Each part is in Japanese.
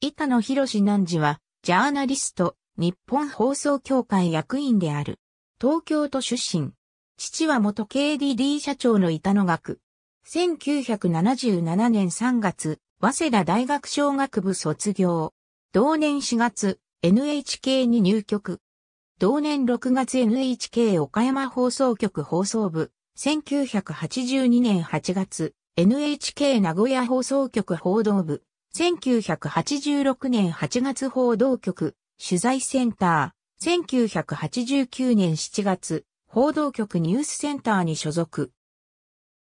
板野博士南次は、ジャーナリスト、日本放送協会役員である。東京都出身。父は元 KDD 社長の板野学。1977年3月、早稲田大学商学部卒業。同年4月、NHK に入局。同年6月 NHK 岡山放送局放送部。1982年8月、NHK 名古屋放送局報道部。1986年8月報道局、取材センター、1989年7月、報道局ニュースセンターに所属。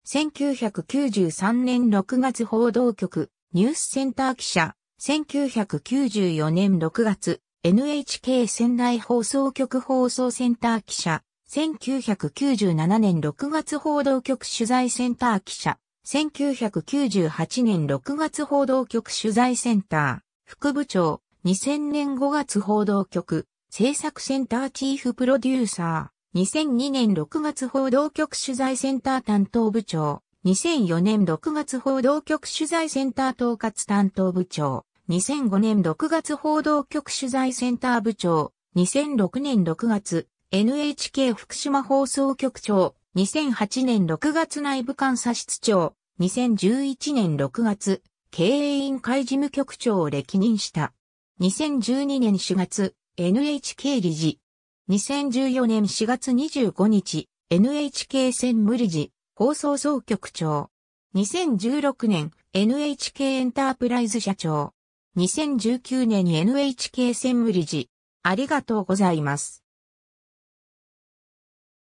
1993年6月報道局、ニュースセンター記者、1994年6月、NHK 仙台放送局放送センター記者、1997年6月報道局取材センター記者、1998年6月報道局取材センター、副部長、2000年5月報道局、制作センターチーフプロデューサー、2002年6月報道局取材センター担当部長、2004年6月報道局取材センター統括担当部長、2005年6月報道局取材センター部長、2006年6月、NHK 福島放送局長、2008年6月内部監査室長、2011年6月、経営委員会事務局長を歴任した。2012年4月、NHK 理事。2014年4月25日、NHK 専務理事、放送総局長。2016年、NHK エンタープライズ社長。2019年に NHK 専務理事。ありがとうございます。